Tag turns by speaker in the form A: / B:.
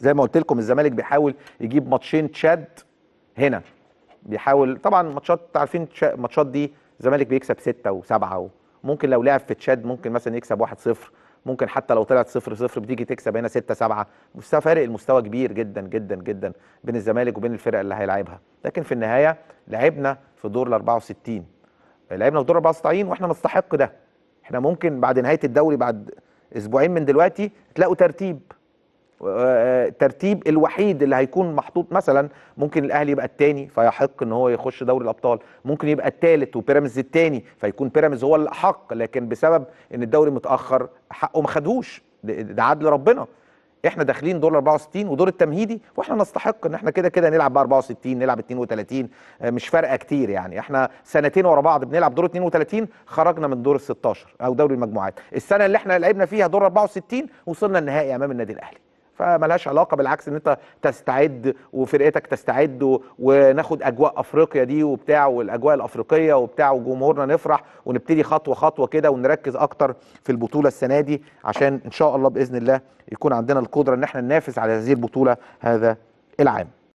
A: زي ما قلت لكم الزمالك بيحاول يجيب ماتشين تشاد هنا بيحاول طبعا ماتشات عارفين الماتشات دي الزمالك بيكسب ستة وسبعة ممكن لو لعب في تشاد ممكن مثلا يكسب 1-0 ممكن حتى لو طلعت 0 0 بتيجي تكسب هنا 6 7 مستوى فارق المستوى كبير جدا جدا جدا بين الزمالك وبين الفرق اللي هيلاعبها لكن في النهايه لعبنا في دور ال 64 لعبنا في دور 64 واحنا نستحق ده احنا ممكن بعد نهايه الدوري بعد اسبوعين من دلوقتي تلاقوا ترتيب ترتيب الوحيد اللي هيكون محطوط مثلا ممكن الاهلي يبقى الثاني فيحق ان هو يخش دوري الابطال ممكن يبقى الثالث وبيراميدز الثاني فيكون بيراميدز هو الاحق لكن بسبب ان الدوري متاخر حقه ما خدهوش ده عدل ربنا احنا داخلين دور 64 ودور التمهيدي واحنا نستحق ان احنا كده كده نلعب ب 64 نلعب 32 آه، مش فارقه كتير يعني احنا سنتين ورا بعض بنلعب دور 32 خرجنا من دور ال 16 او دوري المجموعات السنه اللي احنا لعبنا فيها دور 64 وصلنا النهائي امام النادي الاهلي فملهاش علاقه بالعكس ان انت تستعد وفرقتك تستعد وناخد اجواء افريقيا دي وبتاع والاجواء الافريقيه وبتاع وجمهورنا نفرح ونبتدي خطوه خطوه كده ونركز اكتر في البطوله السنه دي عشان ان شاء الله باذن الله يكون عندنا القدره ان احنا ننافس على هذه البطوله هذا العام